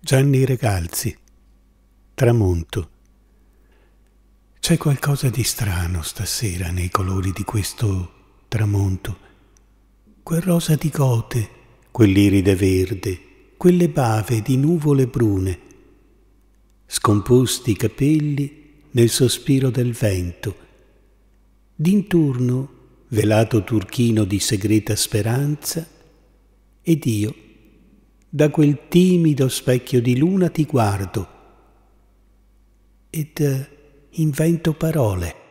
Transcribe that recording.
Gianni Regalzi. Tramonto. C'è qualcosa di strano stasera nei colori di questo tramonto. Quel rosa di gote, quell'iride verde, quelle bave di nuvole brune. Scomposti i capelli nel sospiro del vento. D'intorno, velato turchino di segreta speranza, ed io da quel timido specchio di luna ti guardo ed eh, invento parole.